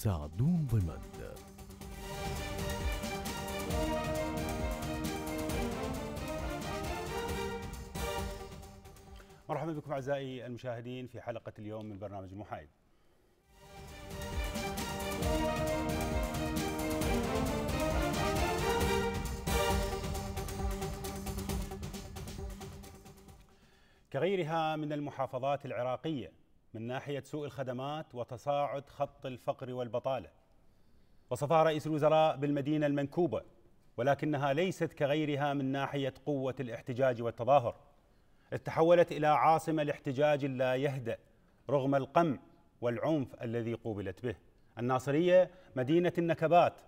سعدون ضمن مرحبا بكم اعزائي المشاهدين في حلقه اليوم من برنامج محايد كغيرها من المحافظات العراقيه من ناحيه سوء الخدمات وتصاعد خط الفقر والبطاله. وصفها رئيس الوزراء بالمدينه المنكوبه ولكنها ليست كغيرها من ناحيه قوه الاحتجاج والتظاهر. إذ تحولت الى عاصمه لاحتجاج لا يهدأ رغم القمع والعنف الذي قوبلت به. الناصريه مدينه النكبات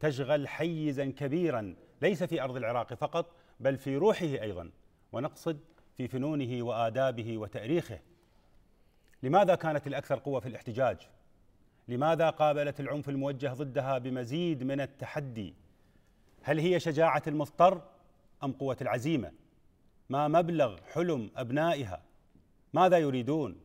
تشغل حيزا كبيرا ليس في ارض العراق فقط بل في روحه ايضا ونقصد في فنونه وادابه وتاريخه لماذا كانت الأكثر قوة في الاحتجاج؟ لماذا قابلت العنف الموجه ضدها بمزيد من التحدي؟ هل هي شجاعة المضطر أم قوة العزيمة؟ ما مبلغ حلم أبنائها؟ ماذا يريدون؟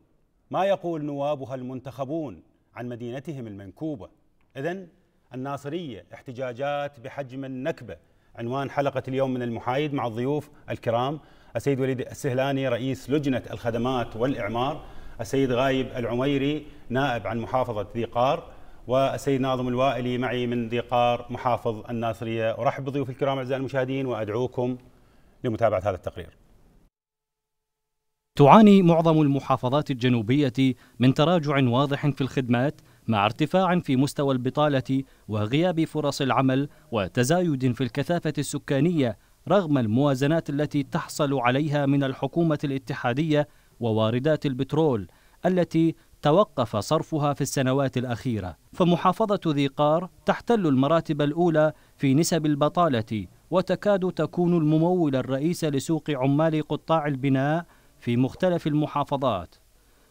ما يقول نوابها المنتخبون عن مدينتهم المنكوبة؟ إذا الناصرية احتجاجات بحجم النكبة عنوان حلقة اليوم من المحايد مع الضيوف الكرام السيد وليد السهلاني رئيس لجنة الخدمات والإعمار السيد غايب العميري نائب عن محافظة ذي قار والسيد ناظم الوائلي معي من ذي قار محافظ الناصرية أرحب بضيوف الكرام أعزائي المشاهدين وأدعوكم لمتابعة هذا التقرير تعاني معظم المحافظات الجنوبية من تراجع واضح في الخدمات مع ارتفاع في مستوى البطالة وغياب فرص العمل وتزايد في الكثافة السكانية رغم الموازنات التي تحصل عليها من الحكومة الاتحادية وواردات البترول التي توقف صرفها في السنوات الأخيرة فمحافظة ذي قار تحتل المراتب الأولى في نسب البطالة وتكاد تكون الممول الرئيس لسوق عمال قطاع البناء في مختلف المحافظات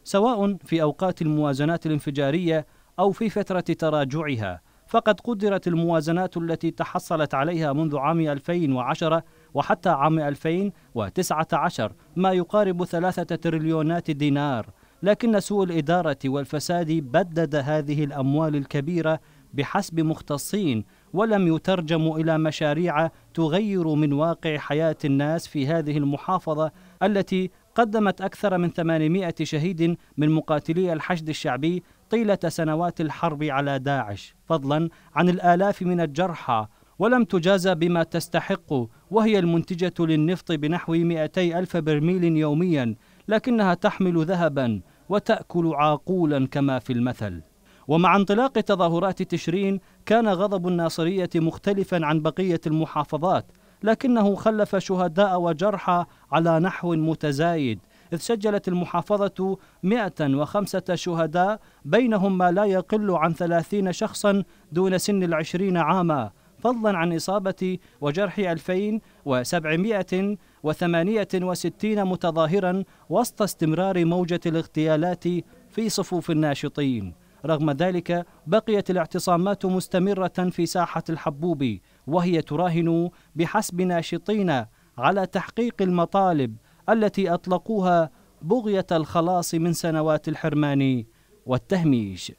سواء في أوقات الموازنات الانفجارية أو في فترة تراجعها فقد قدرت الموازنات التي تحصلت عليها منذ عام 2010 وحتى عام 2019 ما يقارب ثلاثة تريليونات دينار لكن سوء الإدارة والفساد بدد هذه الأموال الكبيرة بحسب مختصين ولم يترجم إلى مشاريع تغير من واقع حياة الناس في هذه المحافظة التي قدمت أكثر من 800 شهيد من مقاتلي الحشد الشعبي طيلة سنوات الحرب على داعش فضلا عن الآلاف من الجرحى ولم تجازى بما تستحق وهي المنتجة للنفط بنحو 200 ألف برميل يوميا لكنها تحمل ذهبا وتأكل عاقولا كما في المثل ومع انطلاق تظاهرات تشرين كان غضب الناصرية مختلفا عن بقية المحافظات لكنه خلف شهداء وجرحى على نحو متزايد إذ سجلت المحافظة 105 شهداء بينهم ما لا يقل عن 30 شخصا دون سن العشرين عاما فضلا عن إصابة وجرح 2768 متظاهرا وسط استمرار موجة الاغتيالات في صفوف الناشطين رغم ذلك بقيت الاعتصامات مستمرة في ساحة الحبوب وهي تراهن بحسب ناشطين على تحقيق المطالب التي أطلقوها بغية الخلاص من سنوات الحرمان والتهميش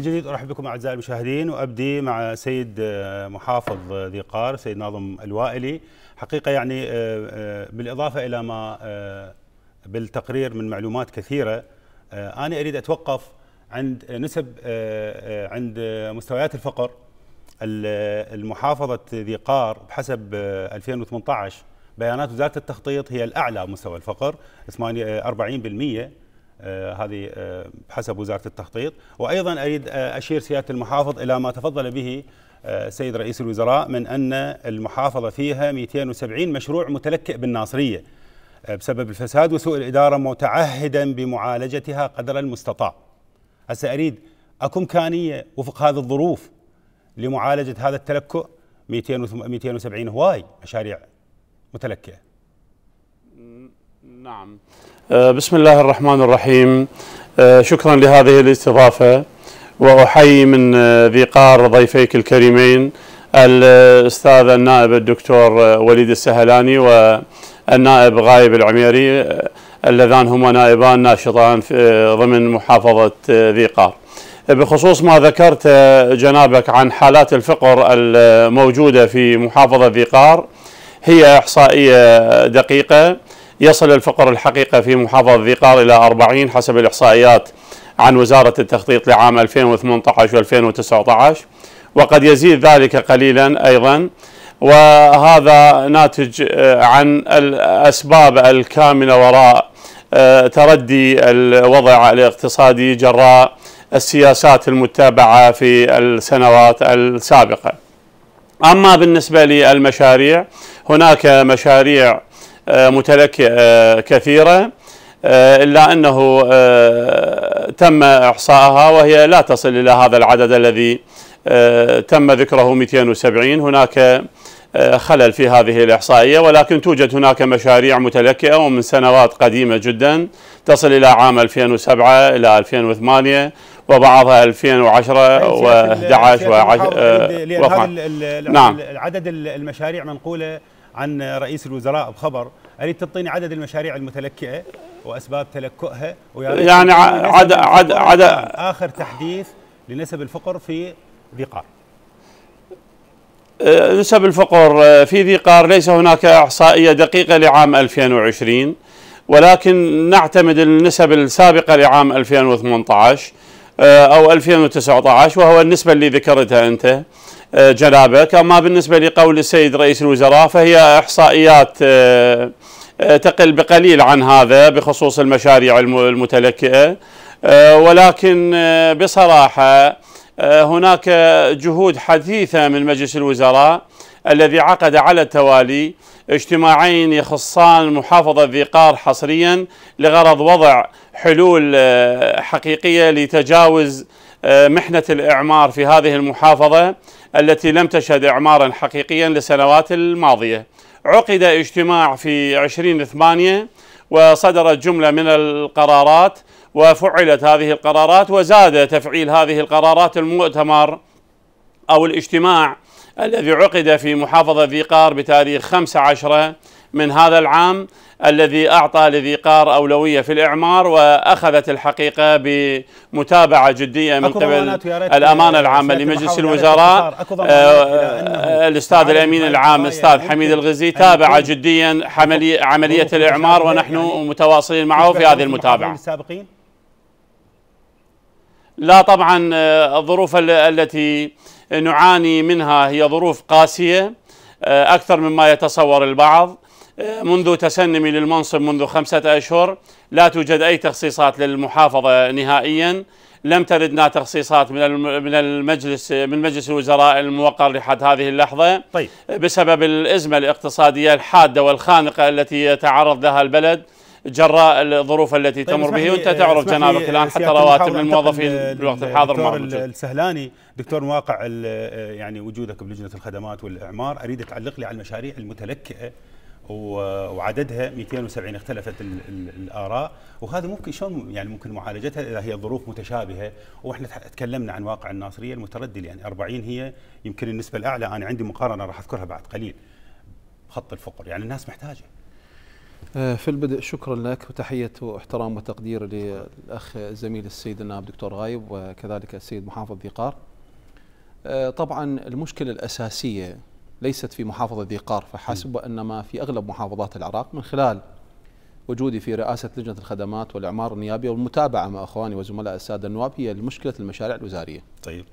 من جديد ارحب بكم اعزائي المشاهدين وابدي مع سيد آه، محافظ آه، ذي قار سيد ناظم الوائلي حقيقه يعني آه، بالاضافه الى ما بالتقرير من معلومات كثيره انا اريد اتوقف عند نسب عند مستويات الفقر المحافظه ذي قار بحسب 2018 بيانات وزاره التخطيط هي الاعلى مستوى الفقر 40% آه، هذه بحسب آه، وزاره التخطيط وايضا اريد آه، اشير سياده المحافظ الى ما تفضل به سيد رئيس الوزراء من ان المحافظه فيها 270 مشروع متلكئ بالناصريه بسبب الفساد وسوء الاداره متعهدا بمعالجتها قدر المستطاع. هسه اريد اكو امكانيه وفق هذه الظروف لمعالجه هذا التلكؤ 270 هواي مشاريع متلكئه. نعم آه، بسم الله الرحمن الرحيم آه، شكرا لهذه الاستضافة وأحيي من آه، ذي قار ضيفيك الكريمين الأستاذ النائب الدكتور وليد السهلاني والنائب غايب العميري اللذان هما نائبان ناشطان ضمن محافظة ذي قار بخصوص ما ذكرت جنابك عن حالات الفقر الموجودة في محافظة ذي قار هي إحصائية دقيقة يصل الفقر الحقيقة في محافظة ذيقار إلى 40 حسب الإحصائيات عن وزارة التخطيط لعام 2018 و2019 وقد يزيد ذلك قليلا أيضا وهذا ناتج آه، عن الأسباب الكامنة وراء آه، تردي الوضع الاقتصادي جراء السياسات المتبعة في السنوات السابقة أما بالنسبة للمشاريع هناك مشاريع آه، متلك آه، كثيرة آه، إلا أنه تم إحصائها وهي لا تصل إلى هذا العدد الذي تم ذكره 270 هناك خلل في هذه الإحصائية ولكن توجد هناك مشاريع متلكئة ومن سنوات قديمة جدا تصل إلى عام 2007 إلى 2008 وبعضها 2010 و11 و10 نعم عدد المشاريع منقولة عن رئيس الوزراء بخبر اريد تعطيني عدد المشاريع المتلكئه واسباب تلكؤها يعني عد عد عد اخر تحديث لنسب الفقر في ذي قار آه، نسب الفقر آه، في ذي قار ليس هناك احصائيه دقيقه لعام 2020 ولكن نعتمد النسب السابقه لعام 2018 آه، او 2019 وهو النسبه اللي ذكرتها انت جنابك اما بالنسبه لقول السيد رئيس الوزراء فهي احصائيات تقل بقليل عن هذا بخصوص المشاريع المتلكئة آه، ولكن آه، بصراحة آه، هناك جهود حديثة من مجلس الوزراء الذي عقد على التوالي اجتماعين يخصان محافظة ذي قار حصريا لغرض وضع حلول حقيقية لتجاوز محنة الإعمار في هذه المحافظة التي لم تشهد إعمارا حقيقيا لسنوات الماضية عقد اجتماع في 20 ثمانية وصدرت جملة من القرارات وفعلت هذه القرارات وزاد تفعيل هذه القرارات المؤتمر أو الاجتماع الذي عقد في محافظة ذيقار بتاريخ 5 عشرة من هذا العام الذي أعطى لذي قار أولوية في الإعمار وأخذت الحقيقة بمتابعة جدية من قبل الأمانة العامة لمجلس الوزراء آه، آه، آه، الأستاذ الأمين العام الأستاذ حميد الغزي تابع جديا عملية الإعمار ونحن يعني متواصلين معه في هذه المتابعة لا طبعا الظروف التي نعاني منها هي ظروف قاسية أكثر مما يتصور البعض منذ تسنمي للمنصب منذ خمسة أشهر لا توجد أي تخصيصات للمحافظة نهائيا لم تردنا تخصيصات من من المجلس من مجلس الوزراء الموقر لحد هذه اللحظه طيب. بسبب الازمه الاقتصاديه الحاده والخانقه التي يتعرض لها البلد جراء الظروف التي طيب تمر به وانت تعرف جنابك الان حتى رواتب الموظفين بالوقت الحاضر ما السهلاني دكتور مواقع يعني وجودك بلجنه الخدمات والاعمار اريد تعلق لي على المشاريع المتلكئه وعددها 270 اختلفت الاراء وهذا ممكن شلون يعني ممكن معالجتها اذا هي ظروف متشابهه واحنا تكلمنا عن واقع الناصريه المتردي يعني 40 هي يمكن النسبه الاعلى انا عندي مقارنه راح اذكرها بعد قليل خط الفقر يعني الناس محتاجه آه، في البدء شكرا لك وتحية واحترام وتقدير للأخ زميل السيد النائب دكتور غايب وكذلك السيد محافظ قار آه، طبعا المشكلة الأساسية ليست في محافظة ذي قار فحسب وإنما في أغلب محافظات العراق من خلال وجودي في رئاسة لجنة الخدمات والإعمار النيابي والمتابعة مع أخواني وزملاء السادة النواب هي لمشكلة المشاريع الوزارية طيب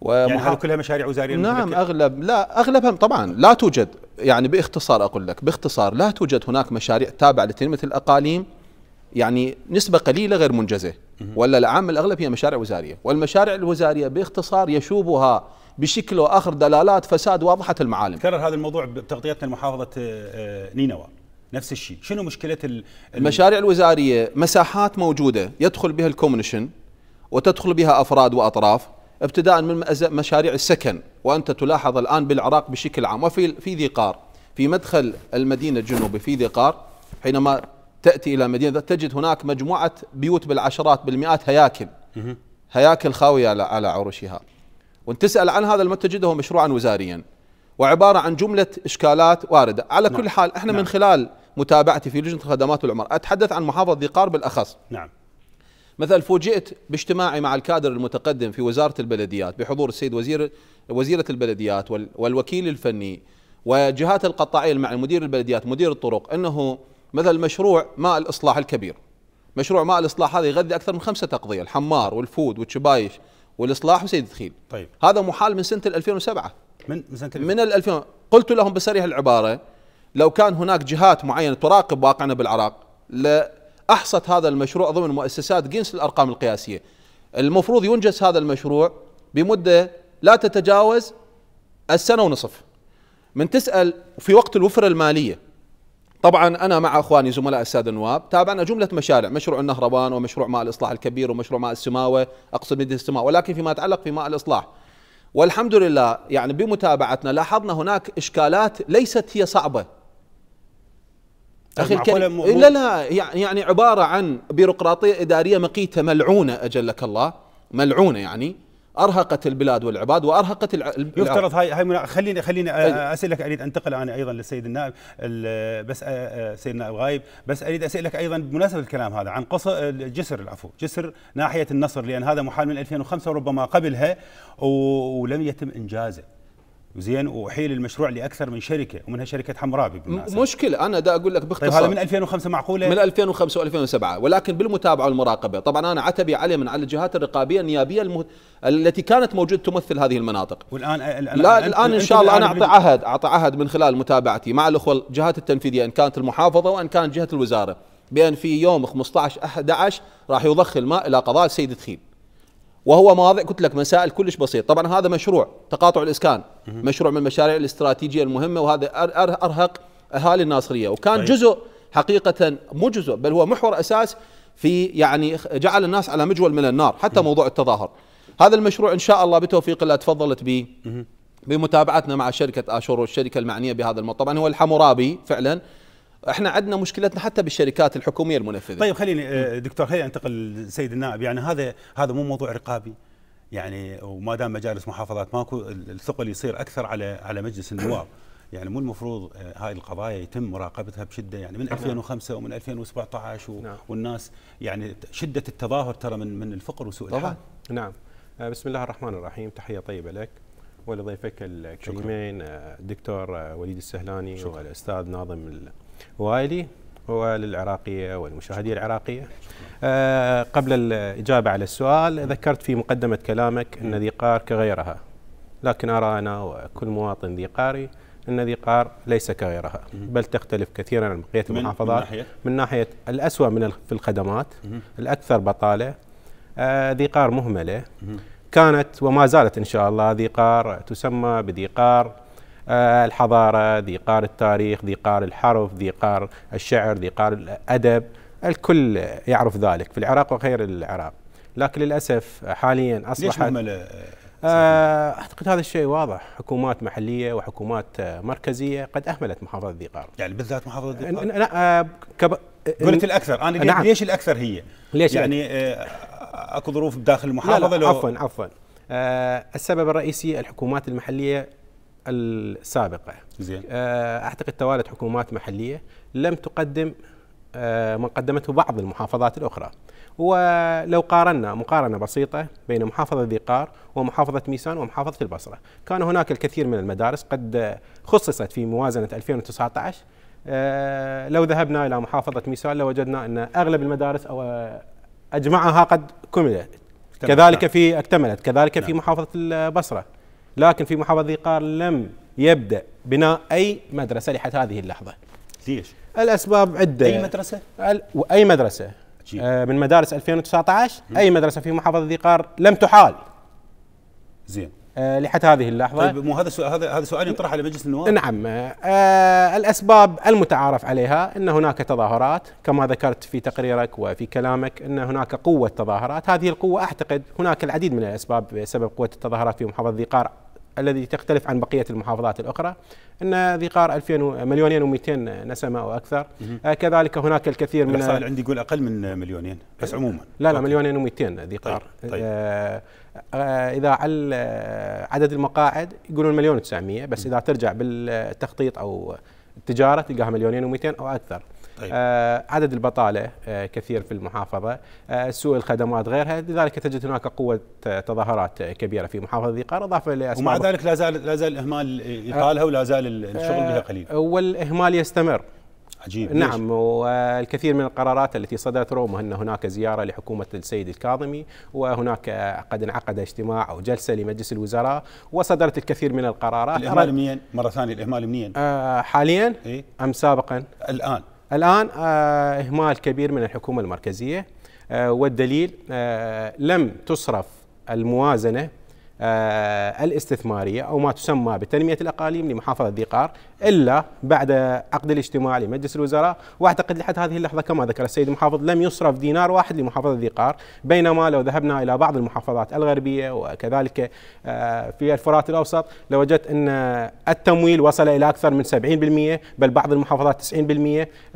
ومحا... يعني كلها مشاريع وزارية نعم أغلب لا أغلبها طبعا لا توجد يعني باختصار أقول لك باختصار لا توجد هناك مشاريع تابعة لتنمية الأقاليم يعني نسبة قليلة غير منجزة ولا العام الأغلب هي مشاريع وزارية والمشاريع الوزارية باختصار يشوبها بشكل واخر دلالات فساد واضحه المعالم. كرر هذا الموضوع بتغطيتنا لمحافظه آه، نينوى. نفس الشيء، شنو مشكله المشاريع الوزاريه مساحات موجوده يدخل بها الكومنشن وتدخل بها افراد واطراف ابتداء من مشاريع السكن وانت تلاحظ الان بالعراق بشكل عام وفي في ذي قار في مدخل المدينه الجنوبي في ذي قار حينما تاتي الى مدينه تجد هناك مجموعه بيوت بالعشرات بالمئات هياكل هياكل خاويه على عروشها وان تسأل عن هذا المنتج تجده مشروعا وزاريا وعبارة عن جملة إشكالات واردة على نعم. كل حال احنا نعم. من خلال متابعتي في لجنة الخدمات والعمر أتحدث عن محافظة ذي قار بالأخص نعم مثلا فوجئت باجتماعي مع الكادر المتقدم في وزارة البلديات بحضور السيد وزير وزيرة البلديات والوكيل الفني وجهات القطاعية مع مدير البلديات مدير الطرق أنه مثل مشروع ماء الإصلاح الكبير مشروع ماء الإصلاح هذا يغذي أكثر من خمسة أقضية الحمار والفود والشبايش والاصلاح وسيد الدخيل طيب هذا محال من سنه 2007 من من سنه من 2000 قلت لهم بصريح العباره لو كان هناك جهات معينه تراقب واقعنا بالعراق لاحصت هذا المشروع ضمن مؤسسات جنس الارقام القياسيه المفروض ينجز هذا المشروع بمده لا تتجاوز السنه ونصف من تسال في وقت الوفره الماليه طبعا انا مع اخواني زملاء الساده النواب تابعنا جمله مشاريع مشروع النهروان ومشروع ماء الاصلاح الكبير ومشروع ماء السماوه اقصد مدينه السماوه ولكن فيما يتعلق في ماء الاصلاح والحمد لله يعني بمتابعتنا لاحظنا هناك اشكالات ليست هي صعبه اخي الكريم لا لا يعني عباره عن بيروقراطيه اداريه مقيته ملعونه اجلك الله ملعونه يعني ارهقت البلاد والعباد وارهقت العباد. يفترض هاي هاي خليني خليني اسالك اريد انتقل انا ايضا للسيد النائب بس سيد النائب غايب بس اريد اسالك ايضا بمناسبه الكلام هذا عن قص الجسر العفو جسر ناحيه النصر لان هذا محال من 2005 وربما قبلها ولم يتم انجازه زين واحيل المشروع لاكثر من شركه ومنها شركه حمرابي بالمناسبه مشكله انا دا اقول لك باختصار طيب هذا من 2005 معقوله من 2005 و2007 ولكن بالمتابعه والمراقبه طبعا انا عتبي عليه من على الجهات الرقابيه النيابيه المه... التي كانت موجوده تمثل هذه المناطق والان آه، الان لا آه، الان ان شاء الله انا اعطي عهد اعطي عهد من خلال متابعتي مع الاخوه الجهات التنفيذيه ان كانت المحافظه وان كانت جهه الوزاره بان في يوم 15 11 راح يضخ الماء الى قضاء السيد تخيل وهو مواضع قلت لك مسائل كلش بسيط طبعا هذا مشروع تقاطع الاسكان مشروع من المشاريع الاستراتيجيه المهمه وهذا ارهق اهالي الناصريه وكان طيب. جزء حقيقه مو جزء بل هو محور اساس في يعني جعل الناس على مجول من النار حتى موضوع التظاهر هذا المشروع ان شاء الله بتوفيق الله تفضلت به بمتابعتنا مع شركه اشور والشركه المعنيه بهذا الموضوع طبعا هو الحمورابي فعلا احنا عندنا مشكلتنا حتى بالشركات الحكوميه المنفذه طيب خليني آه، دكتور خليني انتقل للسيد النائب يعني هذا هذا مو موضوع رقابي يعني وما دام مجالس محافظات ماكو الثقل يصير اكثر على على مجلس النواب يعني مو المفروض آه، هاي القضايا يتم مراقبتها بشده يعني من 2005 نعم. ومن 2017 و... نعم. والناس يعني شده التظاهر ترى من من الفقر وسوء طبعا. الحال نعم آه، بسم الله الرحمن الرحيم تحيه طيبه لك ولضيفك الكريمين الدكتور آه، وليد السهلاني شكرا. والاستاذ ناظم الوايلي وللعراقية والمشاهدية العراقية آه، قبل الإجابة على السؤال ذكرت في مقدمة كلامك أن ذي قار كغيرها لكن أرى أنا وكل مواطن ذي قاري أن ذي قار ليس كغيرها بل تختلف كثيرا عن بقية المحافظات من ناحية, من ناحية الأسوأ من في الخدمات الأكثر بطالة آه، ذي قار مهملة كانت وما زالت إن شاء الله ذي قار تسمى بذي قار الحضارة ذي قار التاريخ ذي قار الحرف ذي قار الشعر ذي قار الأدب الكل يعرف ذلك في العراق وغير العراق لكن للأسف حاليا أصبحت ليش آه، اعتقد هذا الشيء واضح حكومات محليه وحكومات مركزيه قد اهملت محافظه ذي قار يعني بالذات محافظه ذي قار لا آه، كب... قلت الاكثر انا نعم. ليش الاكثر هي ليش يعني آه، اكو ظروف بداخل المحافظه لا لا لو عفوا عفوا السبب الرئيسي الحكومات المحليه السابقه زين آه، اعتقد توالت حكومات محليه لم تقدم آه، ما قدمته بعض المحافظات الاخرى ولو قارنا مقارنه بسيطه بين محافظه ذي قار ومحافظه ميسان ومحافظه البصره كان هناك الكثير من المدارس قد خصصت في موازنه 2019 آه، لو ذهبنا الى محافظه ميسان لوجدنا لو ان اغلب المدارس او اجمعها قد كملت كذلك نعم. في اكتملت كذلك في نعم. محافظه البصره لكن في محافظة ذي قار لم يبدأ بناء أي مدرسة لحد هذه اللحظة ليش؟ الأسباب عدة أي مدرسة؟ أي مدرسة جيب. آه، من مدارس 2019 مم. أي مدرسة في محافظة ذي قار لم تحال زين آه، لحد هذه اللحظه طيب مو هذا سؤال هذا هذا سؤال يطرح على مجلس النواب نعم آه الاسباب المتعارف عليها ان هناك تظاهرات كما ذكرت في تقريرك وفي كلامك ان هناك قوه تظاهرات هذه القوه اعتقد هناك العديد من الاسباب سبب قوه التظاهرات في محافظه ذي قار الذي تختلف عن بقيه المحافظات الاخرى ان ذي قار 2000 مليونين و200 نسمه او اكثر مم. آه، كذلك هناك الكثير من الاحصاء عندي يقول اقل من مليونين بس إيه. عموما لا لا مليونين و200 ذي قار طيب. طيب. آه, آه، اذا على آه، عدد المقاعد يقولون مليون و900 بس اذا ترجع بالتخطيط او التجاره تلقاها مليونين و200 او اكثر طيب. آه، عدد البطاله آه، كثير في المحافظه آه، سوء الخدمات غيرها لذلك تجد هناك قوه تظاهرات كبيره في محافظه ذي قار اضافه لاسباب ومع ذلك لا زال لا زال الاهمال اقالها ولا زال الشغل بها قليل والاهمال يستمر عجيب نعم والكثير من القرارات التي صدرت روما أن هناك زيارة لحكومة السيد الكاظمي وهناك قد انعقد اجتماع أو جلسة لمجلس الوزراء وصدرت الكثير من القرارات الإهمال منين؟ مرة ثانية الإهمال منين؟ آه، حاليا إيه؟ أم سابقا؟ الآن الآن آه، إهمال كبير من الحكومة المركزية آه، والدليل لم تصرف الموازنة الاستثماريه او ما تسمى بتنميه الاقاليم لمحافظه ذي قار الا بعد عقد الاجتماع لمجلس الوزراء واعتقد لحد هذه اللحظه كما ذكر السيد المحافظ لم يصرف دينار واحد لمحافظه ذي قار بينما لو ذهبنا الى بعض المحافظات الغربيه وكذلك آه، في الفرات الاوسط لوجدت ان التمويل وصل الى اكثر من 70% بل بعض المحافظات 90%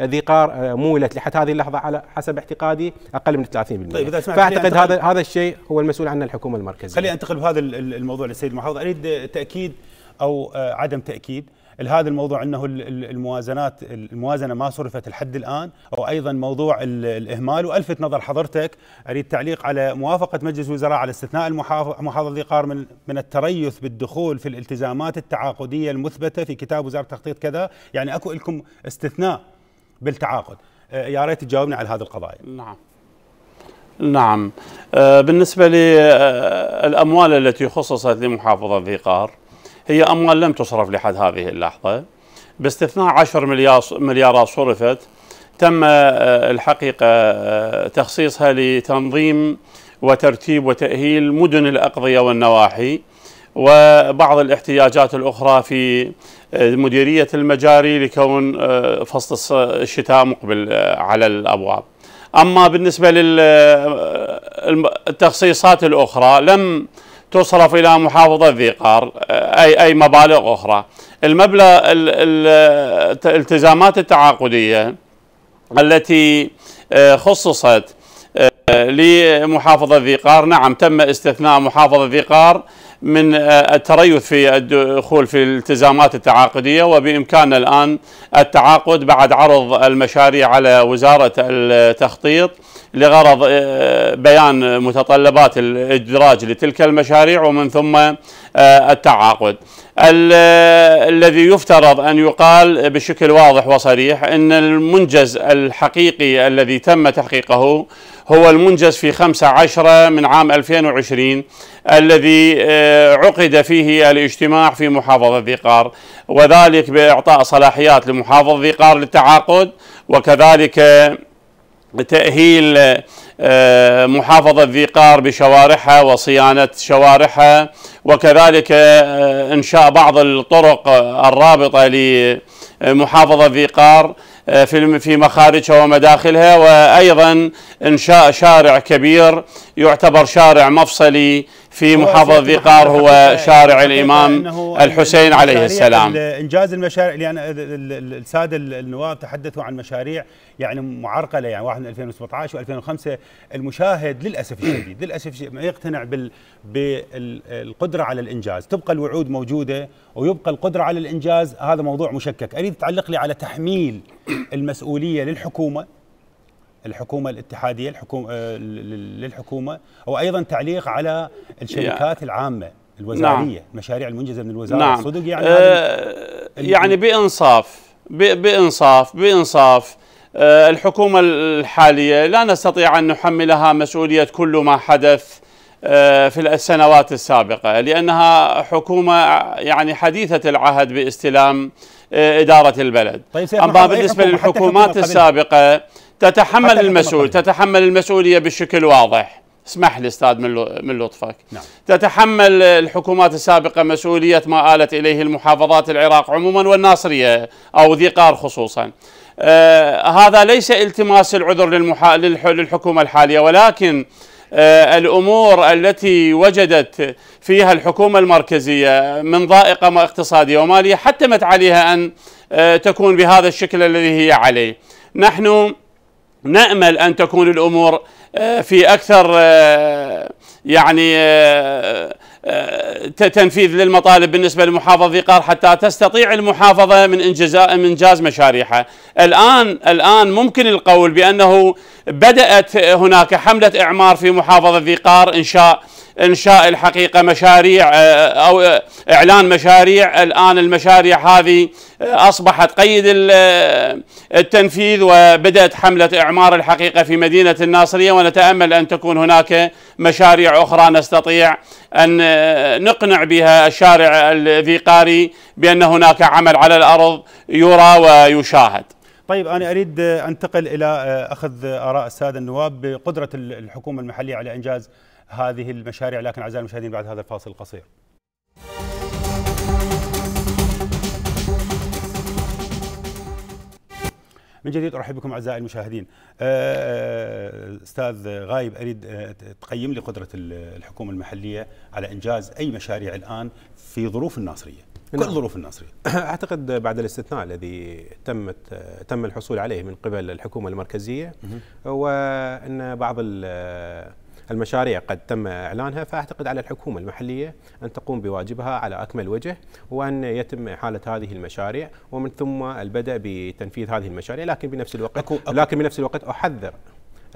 ذي قار آه، مولت لحد هذه اللحظه على حسب اعتقادي اقل من 30% طيب إذا فاعتقد هذا هذا الشيء هو المسؤول عنه الحكومه المركزيه خليني انتقل بهذا الموضوع للسيد المحافظ اريد تاكيد او آه، عدم تاكيد هذا الموضوع انه الموازنات الموازنه ما صرفت لحد الان او ايضا موضوع الاهمال والفت نظر حضرتك اريد تعليق على موافقه مجلس الوزراء على استثناء محافظه العقار من من التريث بالدخول في الالتزامات التعاقديه المثبته في كتاب وزاره التخطيط كذا يعني اكو لكم استثناء بالتعاقد آه، يا ريت تجاوبنا على هذه القضايا نعم نعم آه، بالنسبة للأموال آه، التي خصصت لمحافظة ذي قار هي أموال لم تصرف لحد هذه اللحظة باستثناء 10 مليار مليارات صرفت تم آه، الحقيقة آه، تخصيصها لتنظيم وترتيب وتأهيل مدن الأقضية والنواحي وبعض الاحتياجات الأخرى في آه، مديرية المجاري لكون فصل الشتاء مقبل على الأبواب أما بالنسبة للتخصيصات الأخرى لم تصرف إلى محافظة ذي قار أي أي مبالغ أخرى المبلغ الالتزامات التعاقدية التي آه، خصصت آه، لمحافظة ذي قار نعم تم استثناء محافظة ذي قار من آه، التريث في الدخول في الالتزامات التعاقدية وبإمكاننا الآن التعاقد بعد عرض المشاريع على وزارة التخطيط لغرض آه، بيان متطلبات الإدراج لتلك المشاريع ومن ثم آه، التعاقد الذي يفترض أن يقال بشكل واضح وصريح أن المنجز الحقيقي الذي تم تحقيقه هو المنجز في 15 من عام 2020 الذي آه، عقد فيه الاجتماع في محافظة ذي قار وذلك بإعطاء صلاحيات لمحافظة ذي قار للتعاقد وكذلك تأهيل آه، محافظة ذي قار بشوارعها وصيانة شوارعها وكذلك آه، إنشاء بعض الطرق الرابطة لمحافظة ذي قار في في مخارجها ومداخلها وايضا انشاء شارع كبير يعتبر شارع مفصلي في محافظة ذقار هو شارع الإمام الحسين عليه السلام إنجاز المشاريع لأن يعني السادة النواب تحدثوا عن مشاريع يعني معرقلة يعني واحد من 2017 و2005 المشاهد للأسف الشديد للأسف ما يقتنع بال بالقدرة على الإنجاز تبقى الوعود موجودة ويبقى القدرة على الإنجاز هذا موضوع مشكك أريد تعلق لي على تحميل المسؤولية للحكومة الحكومه الاتحاديه الحكومه آه، للحكومه وايضا تعليق على الشركات العامه نعم. الوزاريه نعم. المشاريع المنجزه من الوزاره نعم. صدق يعني أه يعني بانصاف بانصاف بانصاف أه الحكومه الحاليه لا نستطيع ان نحملها مسؤوليه كل ما حدث أه في السنوات السابقه لانها حكومه يعني حديثه العهد باستلام آه، اداره البلد طيب اما بالنسبه للحكومات السابقه تتحمل المسؤول تتحمل المسؤوليه بشكل واضح اسمح لي استاذ من من لطفك نعم. تتحمل الحكومات السابقه مسؤوليه ما آلت اليه المحافظات العراق عموما والناصريه او ذي قار خصوصا آه هذا ليس التماس العذر للمحا... للحكومه الحاليه ولكن آه الامور التي وجدت فيها الحكومه المركزيه من ضائقه ما اقتصاديه وماليه حتمت عليها ان آه تكون بهذا الشكل الذي هي عليه نحن نأمل أن تكون الأمور آه، في أكثر آه، يعني آه، تنفيذ للمطالب بالنسبة لمحافظة قار حتى تستطيع المحافظة من انجزاء من إنجاز مشاريعها الآن الآن ممكن القول بأنه بدأت هناك حملة إعمار في محافظة قار إنشاء انشاء الحقيقه مشاريع آه، او آه، اعلان مشاريع الان المشاريع هذه آه، اصبحت قيد التنفيذ وبدات حمله اعمار الحقيقه في مدينه الناصريه ونتامل ان تكون هناك مشاريع اخرى نستطيع ان نقنع بها الشارع الذيقاري بان هناك عمل على الارض يرى ويشاهد. طيب انا اريد انتقل الى اخذ اراء الساده النواب بقدره الحكومه المحليه على انجاز هذه المشاريع لكن اعزائي المشاهدين بعد هذا الفاصل القصير من جديد ارحب بكم اعزائي المشاهدين. آه، آه، استاذ غايب اريد آه، تقيم لي قدره الحكومه المحليه على انجاز اي مشاريع الان في ظروف الناصريه. كل نعم. ظروف الناصريه. اعتقد بعد الاستثناء الذي تمت تم الحصول عليه من قبل الحكومه المركزيه وان بعض المشاريع قد تم إعلانها فأعتقد على الحكومة المحلية أن تقوم بواجبها على أكمل وجه وأن يتم إحالة هذه المشاريع ومن ثم البدء بتنفيذ هذه المشاريع لكن بنفس الوقت أكو أكو لكن بنفس الوقت أحذر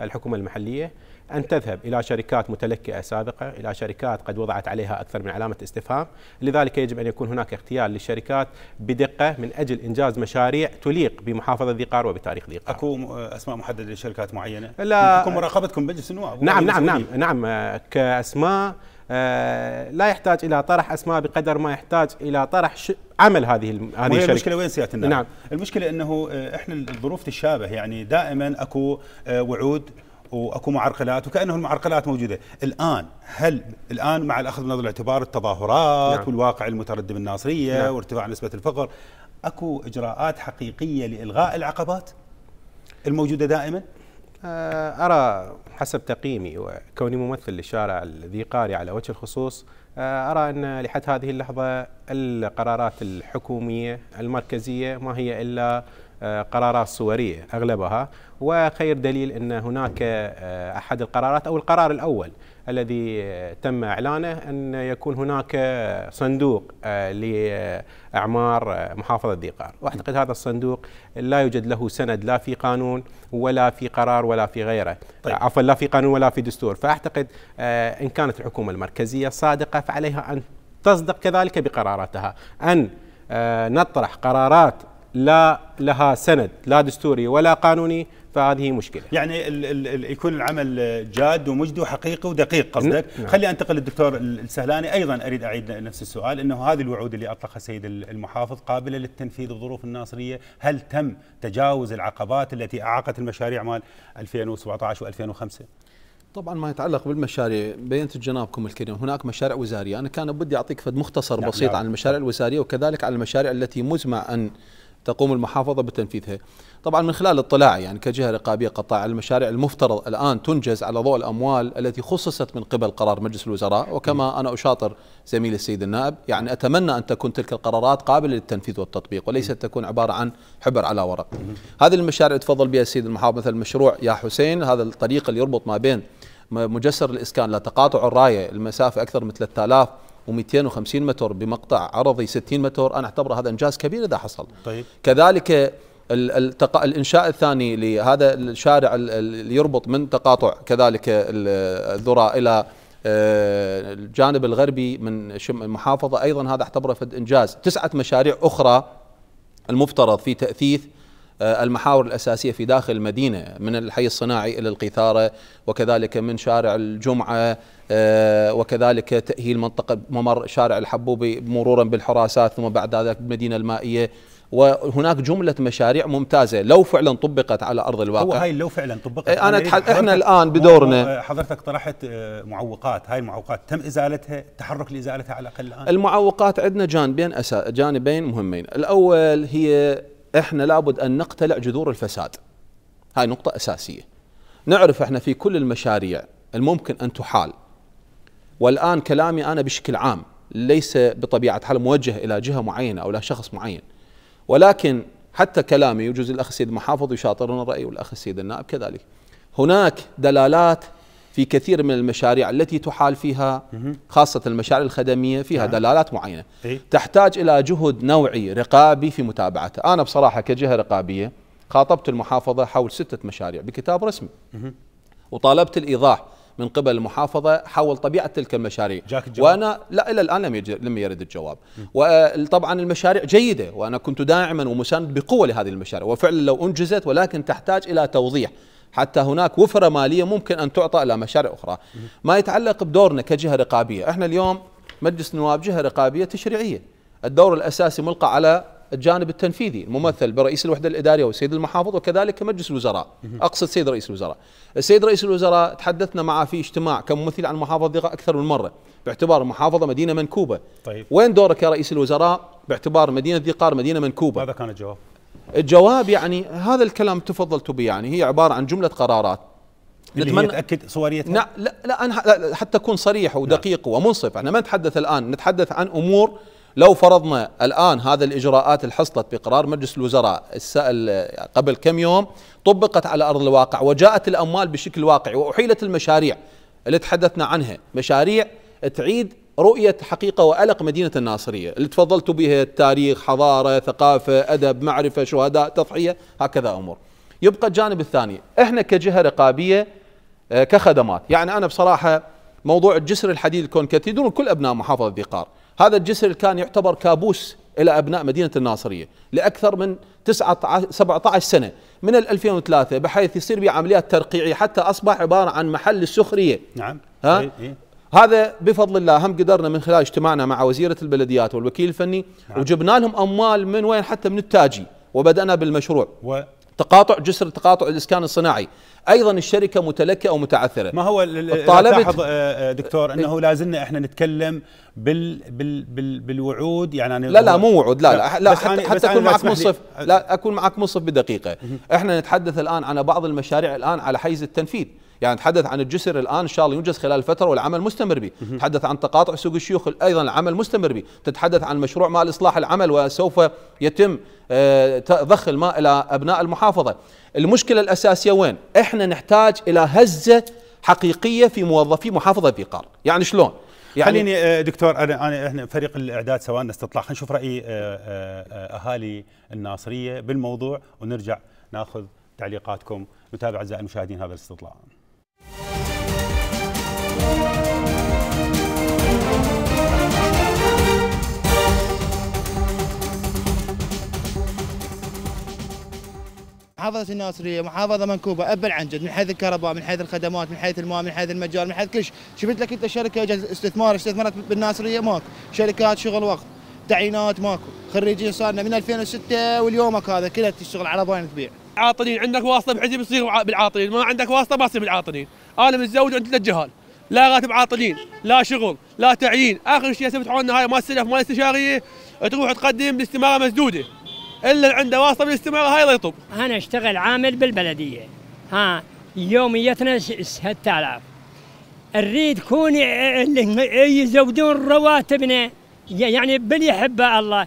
الحكومة المحلية أن تذهب إلى شركات متلكئة سابقة إلى شركات قد وضعت عليها أكثر من علامة استفهام لذلك يجب أن يكون هناك اغتيال للشركات بدقة من أجل إنجاز مشاريع تليق بمحافظة ذي قار وبتاريخ ذي قار أكو أسماء محددة لشركات معينة؟ لا أكو مراقبتكم بمجلس النواب نعم نعم نعم نعم كأسماء آه، لا يحتاج الى طرح اسماء بقدر ما يحتاج الى طرح عمل هذه هذه الشركه المشكله وين سياده نعم المشكله انه آه، احنا الظروف تشابه يعني دائما اكو آه، وعود واكو معرقلات وكانه المعرقلات موجوده، الان هل الان مع الاخذ بنظر الاعتبار التظاهرات نعم. والواقع المتردم بالناصريه نعم. وارتفاع نسبه الفقر اكو اجراءات حقيقيه لالغاء العقبات الموجوده دائما؟ آه، ارى حسب تقييمي وكوني ممثل للشارع الذي قاري على وجه الخصوص آه، أرى أن لحد هذه اللحظة القرارات الحكومية المركزية ما هي إلا آه، قرارات صورية أغلبها وخير دليل أن هناك آه، أحد القرارات أو القرار الأول الذي آه، تم إعلانه أن يكون هناك صندوق لأعمار محافظة ديقار وأعتقد هذا الصندوق لا يوجد له سند لا في قانون ولا في قرار ولا في غيره طيب. عفوا لا في قانون ولا في دستور فأعتقد إن كانت الحكومة المركزية صادقة فعليها أن تصدق كذلك بقراراتها أن نطرح قرارات لا لها سند لا دستوري ولا قانوني فهذه مشكله. يعني الـ الـ يكون العمل جاد ومجدي وحقيقي ودقيق نعم، قصدك، نعم. خلي انتقل للدكتور السهلاني ايضا اريد اعيد نفس السؤال انه هذه الوعود اللي اطلقها السيد المحافظ قابله للتنفيذ الظروف الناصريه، هل تم تجاوز العقبات التي اعاقت المشاريع مال 2017 و2005؟ طبعا ما يتعلق بالمشاريع بينت جنابكم الكريم هناك مشاريع وزاريه، انا كان بدي اعطيك فد مختصر نعم بسيط نعم. عن المشاريع الوزاريه وكذلك عن المشاريع التي مزمع ان تقوم المحافظة بتنفيذها طبعا من خلال اطلاع يعني كجهة رقابية قطاع المشاريع المفترض الآن تنجز على ضوء الأموال التي خصصت من قبل قرار مجلس الوزراء وكما أنا أشاطر زميل السيد النائب يعني أتمنى أن تكون تلك القرارات قابلة للتنفيذ والتطبيق وليست تكون عبارة عن حبر على ورق هذه المشاريع تفضل بها السيد المحافظ مثل مشروع يا حسين هذا الطريق اللي يربط ما بين مجسر الإسكان لتقاطع الراية المسافة أكثر من 3000 و250 متر بمقطع عرضي 60 متر انا اعتبر هذا انجاز كبير اذا حصل طيب. كذلك الانشاء الثاني لهذا الشارع اللي يربط من تقاطع كذلك الذرة الى آه، الجانب الغربي من المحافظه ايضا هذا اعتبره فد انجاز تسعه مشاريع اخرى المفترض في تاثيث آه، المحاور الأساسية في داخل المدينة من الحي الصناعي إلى القيثارة وكذلك من شارع الجمعة آه، وكذلك تأهيل منطقة ممر شارع الحبوبي مرورا بالحراسات ثم بعد ذلك المدينة المائية وهناك جملة مشاريع ممتازة لو فعلا طبقت على أرض الواقع هو هاي لو فعلا طبقت آه، أنا إيه إحنا الآن بدورنا حضرتك طرحت معوقات هاي المعوقات تم إزالتها التحرك لإزالتها على الأقل الآن المعوقات عندنا جانبين أسا جانبين مهمين الأول هي احنا لابد ان نقتلع جذور الفساد هاي نقطة أساسية نعرف احنا في كل المشاريع الممكن أن تحال والآن كلامي أنا بشكل عام ليس بطبيعة حال موجه إلى جهة معينة أو إلى شخص معين ولكن حتى كلامي يجوز الأخ السيد المحافظ يشاطرنا الرأي والأخ السيد النائب كذلك هناك دلالات في كثير من المشاريع التي تحال فيها خاصة المشاريع الخدمية فيها نعم. دلالات معينة تحتاج إلى جهد نوعي رقابي في متابعتها أنا بصراحة كجهة رقابية خاطبت المحافظة حول ستة مشاريع بكتاب رسمي وطالبت الإيضاح من قبل المحافظة حول طبيعة تلك المشاريع جاك الجواب. وأنا لا إلى الآن لم, لم يرد الجواب وطبعا آه، المشاريع جيدة وأنا كنت داعما ومساند بقوة لهذه المشاريع وفعلا لو أنجزت ولكن تحتاج إلى توضيح حتى هناك وفره ماليه ممكن ان تعطى الى مشاريع اخرى. ما يتعلق بدورنا كجهه رقابيه، احنا اليوم مجلس النواب جهه رقابيه تشريعيه. الدور الاساسي ملقى على الجانب التنفيذي الممثل برئيس الوحده الاداريه والسيد المحافظ وكذلك مجلس الوزراء، اقصد سيد رئيس الوزراء. السيد رئيس الوزراء تحدثنا معه في اجتماع كممثل عن المحافظه اكثر من مره، باعتبار المحافظه مدينه منكوبه. طيب وين دورك يا رئيس الوزراء باعتبار مدينه ذي قار مدينه منكوبه؟ ماذا كان الجواب؟ الجواب يعني هذا الكلام تفضلت به يعني هي عباره عن جمله قرارات نتمنى هي تاكد صوريتها لا لا, لا أنا حتى اكون صريح ودقيق نعم. ومنصف احنا ما نتحدث الان نتحدث عن امور لو فرضنا الان هذا الاجراءات اللي حصلت بقرار مجلس الوزراء السائل قبل كم يوم طبقت على ارض الواقع وجاءت الاموال بشكل واقعي واحيلت المشاريع اللي تحدثنا عنها مشاريع تعيد رؤية حقيقة وألق مدينة الناصرية اللي تفضلتوا بها التاريخ حضارة ثقافة أدب معرفة شهداء تضحية هكذا أمور يبقى الجانب الثاني احنا كجهة رقابية آه، كخدمات يعني أنا بصراحة موضوع الجسر الحديد الكون يدرون كل أبناء محافظة ذيقار هذا الجسر كان يعتبر كابوس إلى أبناء مدينة الناصرية لأكثر من 19 17 سنة من 2003 بحيث يصير بعمليات ترقيعية حتى أصبح عبارة عن محل السخرية نعم ها؟ إيه؟, إيه. هذا بفضل الله هم قدرنا من خلال اجتماعنا مع وزيرة البلديات والوكيل الفني نعم. وجبنا لهم أموال من وين حتى من التاجي وبدأنا بالمشروع و... تقاطع جسر تقاطع الإسكان الصناعي ايضا الشركه متلكئه ومتعثره ما هو لاحظ آه، آه، دكتور إيه. انه لازلنا احنا نتكلم بال بال بال بالوعود يعني أنا لا لا مو وعود لا لا, لا حتى, حتى اكون معك منصف لا اكون معك منصف بدقيقه احنا نتحدث الان عن بعض المشاريع الان على حيز التنفيذ يعني نتحدث عن الجسر الآن إن شاء الله ينجز خلال فترة والعمل مستمر به تحدث عن تقاطع سوق الشيوخ أيضا العمل مستمر به تتحدث عن مشروع مال إصلاح العمل وسوف يتم آه، ضخ الماء إلى أبناء المحافظة المشكلة الأساسية وين؟ إحنا نحتاج إلى هزة حقيقية في موظفي محافظة فيقار يعني شلون؟ يعني خليني آه، دكتور انا انا احنا فريق الاعداد سواء استطلاع خلينا نشوف راي آه، اهالي الناصريه بالموضوع ونرجع ناخذ تعليقاتكم نتابع اعزائي المشاهدين هذا الاستطلاع محافظه الناصريه محافظه منكوبه ابل عن جد من حيث الكهرباء من حيث الخدمات من حيث الماء من حيث المجال من حيث كل شيء شفت لك انت شركه استثمار استثمرت بالناصريه ماكو شركات شغل وقت تعيينات ماكو خريجين صارنا من 2006 واليومك هذا كلها تشتغل على باين تبيع عاطلين عندك واسطه بحيث بتصير بالعاطلين ما عندك واسطه ما يصير بالعاطلين انا متزوج وانت للجهال لا راتب عاطلين لا شغل لا تعيين اخر شيء سبت حولنا هاي ما السلف ما استشاريه تروح تقدم باستماره مسدوده الا اللي عنده واسطه بالاستماره هاي الله يطب. انا اشتغل عامل بالبلديه ها يوميتنا 6000 نريد كون يزودون رواتبنا يعني باللي يحبه الله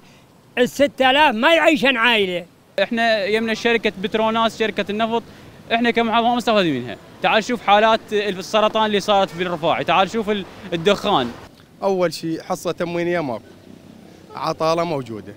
ال 6000 ما يعيشن عائله. احنا يمنا شركه بتروناس شركه النفط احنا كمحافظه مستفيدين منها، تعال شوف حالات السرطان اللي صارت في الرفاعي، تعال شوف الدخان. اول شيء حصه تموينيه ماكو. عطاله موجوده.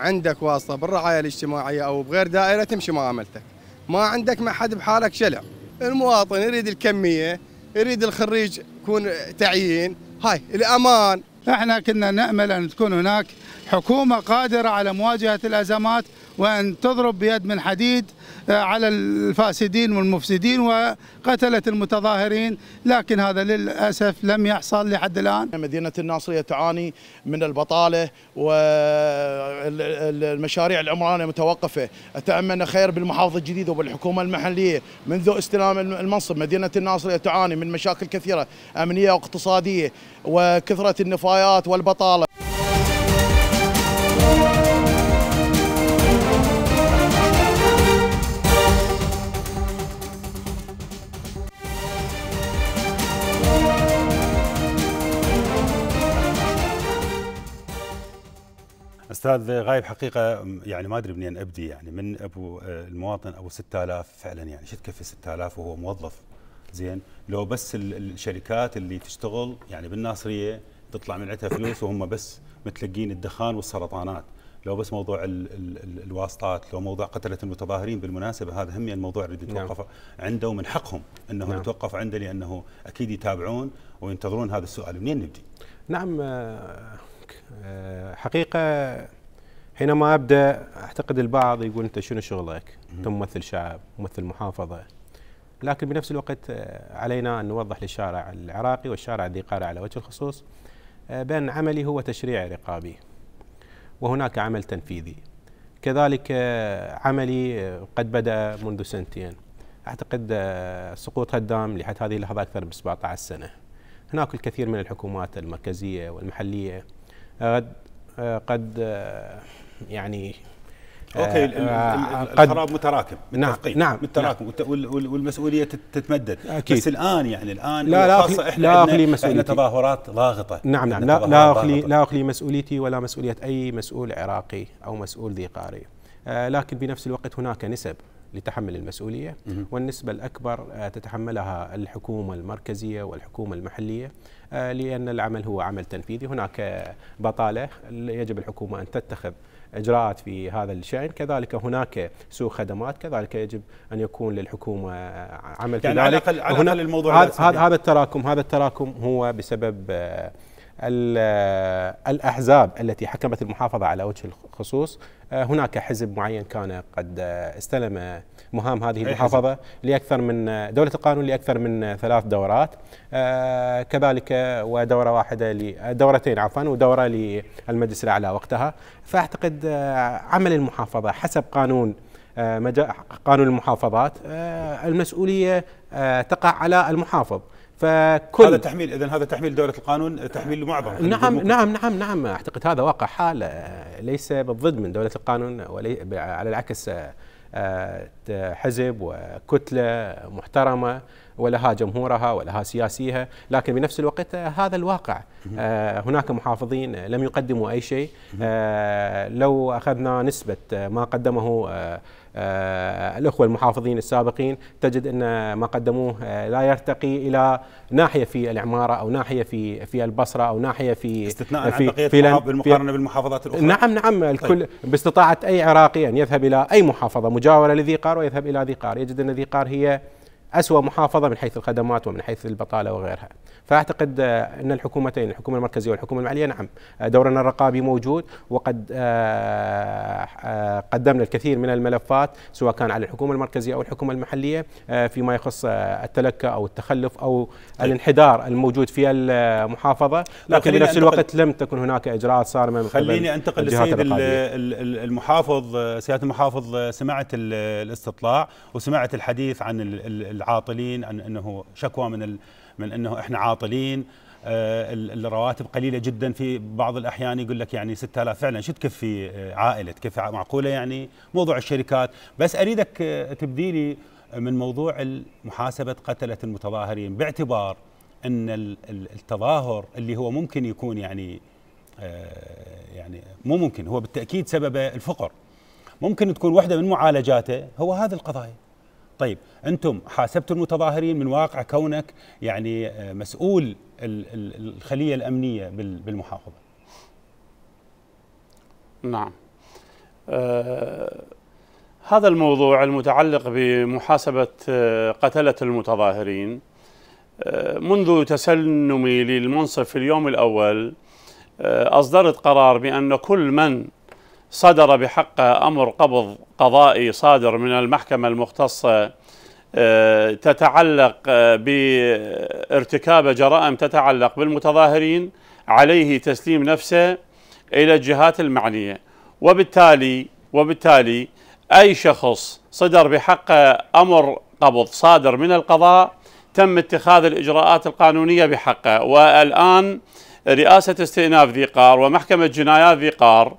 عندك واسطه بالرعايه الاجتماعيه او بغير دائره تمشي معاملتك ما عندك مع حد بحالك شلع المواطن يريد الكميه يريد الخريج يكون تعيين هاي الامان احنا كنا نامل ان تكون هناك حكومه قادره على مواجهه الازمات وان تضرب بيد من حديد آه، على الفاسدين والمفسدين وقتلت المتظاهرين لكن هذا للأسف لم يحصل لحد الآن مدينة الناصرية تعاني من البطالة والمشاريع العمرانية متوقفة أتأمن خير بالمحافظة الجديدة وبالحكومة المحلية منذ استلام المنصب مدينة الناصرية تعاني من مشاكل كثيرة أمنية واقتصادية وكثرة النفايات والبطالة استاذ غايب حقيقه يعني ما ادري منين ابدي يعني من ابو آه، المواطن ابو 6000 فعلا يعني شو تكفي 6000 وهو موظف زين لو بس الشركات اللي تشتغل يعني بالناصريه تطلع من عندها فلوس وهم بس متلقين الدخان والسرطانات لو بس موضوع الـ الـ الـ الواسطات لو موضوع قتلة المتظاهرين بالمناسبة هذا هم يعني الموضوع اللي نعم. يتوقف نعم. عنده ومن حقهم أنه نعم. يتوقف عنده لأنه أكيد يتابعون وينتظرون هذا السؤال منين نبدي نعم آه، آه، حقيقة حينما ابدا اعتقد البعض يقول انت شنو شغلك؟ انت ممثل شعب، ممثل محافظه. لكن بنفس الوقت آه، علينا ان نوضح للشارع العراقي والشارع الذي على وجه الخصوص آه، بان عملي هو تشريع رقابي. وهناك عمل تنفيذي. كذلك آه، عملي قد بدا منذ سنتين. اعتقد سقوط هدام لحد هذه اللحظه اكثر من 17 سنه. هناك الكثير من الحكومات المركزيه والمحليه قد قد يعني آه، اوكي آه، آه، الخراب متراكم نعم نعم متراكم نعم والمسؤوليه تتمدد أكيد بس الان يعني الان لا لا أخلي احنا لا اخلي مسؤوليتي تظاهرات ضاغطه نعم نعم لا لا اخلي لا اخلي مسؤوليتي ولا مسؤوليه اي مسؤول عراقي او مسؤول ذي قاري آه لكن بنفس الوقت هناك نسب لتحمل المسؤوليه والنسبه الاكبر تتحملها الحكومه المركزيه والحكومه المحليه لان العمل هو عمل تنفيذي هناك بطاله يجب الحكومه ان تتخذ اجراءات في هذا الشان كذلك هناك سوء خدمات كذلك يجب ان يكون للحكومه عمل في يعني في ذلك على هنا الموضوع هذا هذا التراكم هذا التراكم هو بسبب آه، آه، الاحزاب التي حكمت المحافظه على وجه الخصوص آه، هناك حزب معين كان قد آه، استلم آه، مهام هذه المحافظه لاكثر من دوله القانون لاكثر من ثلاث دورات كذلك ودوره واحده دورتين عفوا ودوره للمجلس الاعلى وقتها فاعتقد عمل المحافظه حسب قانون قانون المحافظات المسؤوليه تقع على المحافظ فكل هذا تحميل اذا هذا تحميل دوله القانون تحميل معظم نعم نعم نعم نعم اعتقد هذا واقع حال آه، ليس بالضد من دوله القانون ولي على العكس آه، آه، حزب وكتله محترمه ولها جمهورها ولها سياسيها لكن بنفس الوقت هذا الواقع هناك محافظين لم يقدموا أي شيء لو أخذنا نسبة ما قدمه آه، الاخوه المحافظين السابقين تجد ان ما قدموه آه، لا يرتقي الى ناحيه في العماره او ناحيه في في البصره او ناحيه في استثناء آه، في بقيه في بالمقارنه بالمحافظات الاخرى نعم نعم طيب. الكل طيب. باستطاعه اي عراقي ان يذهب الى اي محافظه مجاوره لذي قار ويذهب الى ذي قار يجد ان ذي قار هي أسوأ محافظة من حيث الخدمات ومن حيث البطالة وغيرها فأعتقد آه، أن الحكومتين الحكومة المركزية والحكومة المحلية نعم آه، دورنا الرقابي موجود وقد آه، قدمنا الكثير من الملفات سواء كان على الحكومة المركزية أو الحكومة المحلية فيما يخص التلكة أو التخلف أو الانحدار الموجود في المحافظة لكن بنفس الوقت لم تكن هناك إجراءات صارمة من خليني أنتقل للسيد المحافظ سيادة المحافظ سمعت الاستطلاع وسمعت الحديث عن العاطلين عن انه شكوى من من انه احنا عاطلين آه، الرواتب قليله جدا في بعض الاحيان يقول لك يعني 6000 فعلا شو تكفي عائله تكفي معقوله يعني موضوع الشركات بس اريدك تبدي لي من موضوع محاسبه قتله المتظاهرين باعتبار ان التظاهر اللي هو ممكن يكون يعني آه، يعني مو ممكن هو بالتاكيد سببه الفقر ممكن تكون واحده من معالجاته هو هذه القضايا طيب انتم حاسبتوا المتظاهرين من واقع كونك يعني آه، مسؤول الخليه الامنيه بالمحافظه نعم آه هذا الموضوع المتعلق بمحاسبه آه، قتله المتظاهرين آه، منذ تسلمي للمنصب في اليوم الأول أصدرت قرار بأن كل من صدر بحقه امر قبض قضائي صادر من المحكمه المختصه آه، تتعلق آه، بارتكاب جرائم تتعلق بالمتظاهرين عليه تسليم نفسه الى الجهات المعنيه وبالتالي وبالتالي اي شخص صدر بحقه امر قبض صادر من القضاء تم اتخاذ الاجراءات القانونيه بحقه والان رئاسه استئناف ذي قار ومحكمه جنايات ذي قار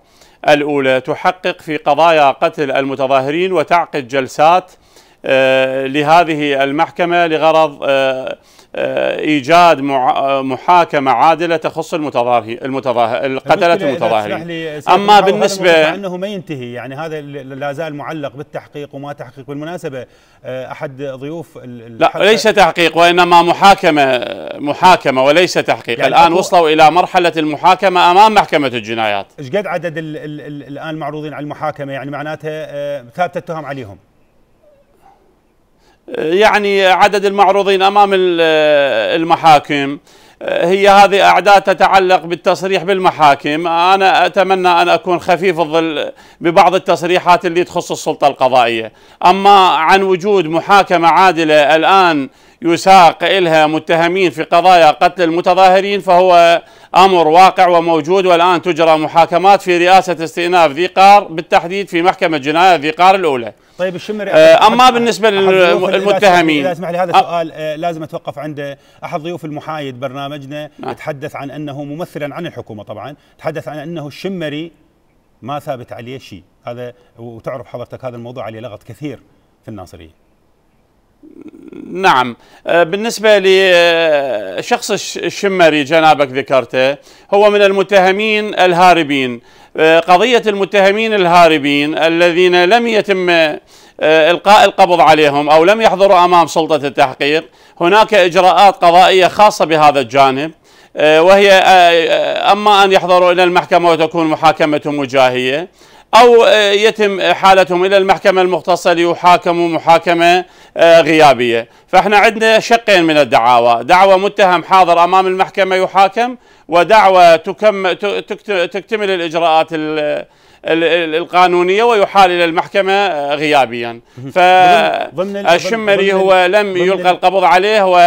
الأولى تحقق في قضايا قتل المتظاهرين وتعقد جلسات آه، لهذه المحكمة لغرض آه، آه، ايجاد آه، محاكمه عادله تخص المتظاهر المتظاهر القتله المتظاهرين اما بالنسبه انه ما ينتهي يعني هذا لا زال معلق بالتحقيق وما تحقيق بالمناسبه آه، احد ضيوف لا ليس تحقيق وانما محاكمه محاكمه وليس تحقيق يعني الان وصلوا الى مرحله المحاكمه امام محكمه الجنايات ايش قد عدد الان معروضين على المحاكمه يعني معناتها ثابته التهم عليهم يعني عدد المعروضين أمام المحاكم هي هذه أعداد تتعلق بالتصريح بالمحاكم أنا أتمنى أن أكون خفيف الظل ببعض التصريحات اللي تخص السلطة القضائية أما عن وجود محاكمة عادلة الآن يساق إلها متهمين في قضايا قتل المتظاهرين فهو أمر واقع وموجود والآن تجرى محاكمات في رئاسة استئناف ذي قار بالتحديد في محكمة جناية ذي قار الأولى طيب الشمري آه، اما بالنسبه للمتهمين اذا اسمح لي هذا سؤال أه لازم اتوقف عنده احد ضيوف المحايد برنامجنا نعم. تحدث عن انه ممثلا عن الحكومه طبعا تحدث عن انه الشمري ما ثابت عليه شيء هذا وتعرف حضرتك هذا الموضوع عليه لغط كثير في الناصريه نعم آه، بالنسبة لشخص آه، الشمري جنابك ذكرته هو من المتهمين الهاربين قضية المتهمين الهاربين الذين لم يتم آه، إلقاء القبض عليهم أو لم يحضروا أمام سلطة التحقيق هناك إجراءات قضائية خاصة بهذا الجانب آه، وهي آه، أما أن يحضروا إلى المحكمة وتكون محاكمة مجاهية أو آه، يتم حالتهم إلى المحكمة المختصة ليحاكموا محاكمة آه، غيابية فإحنا عندنا شقين من الدعاوى دعوة متهم حاضر أمام المحكمة يحاكم ودعوة تكم تكتمل الإجراءات القانونيه ويحال الى المحكمه آه، غيابيا فالشمري هو لم يلقى القبض عليه و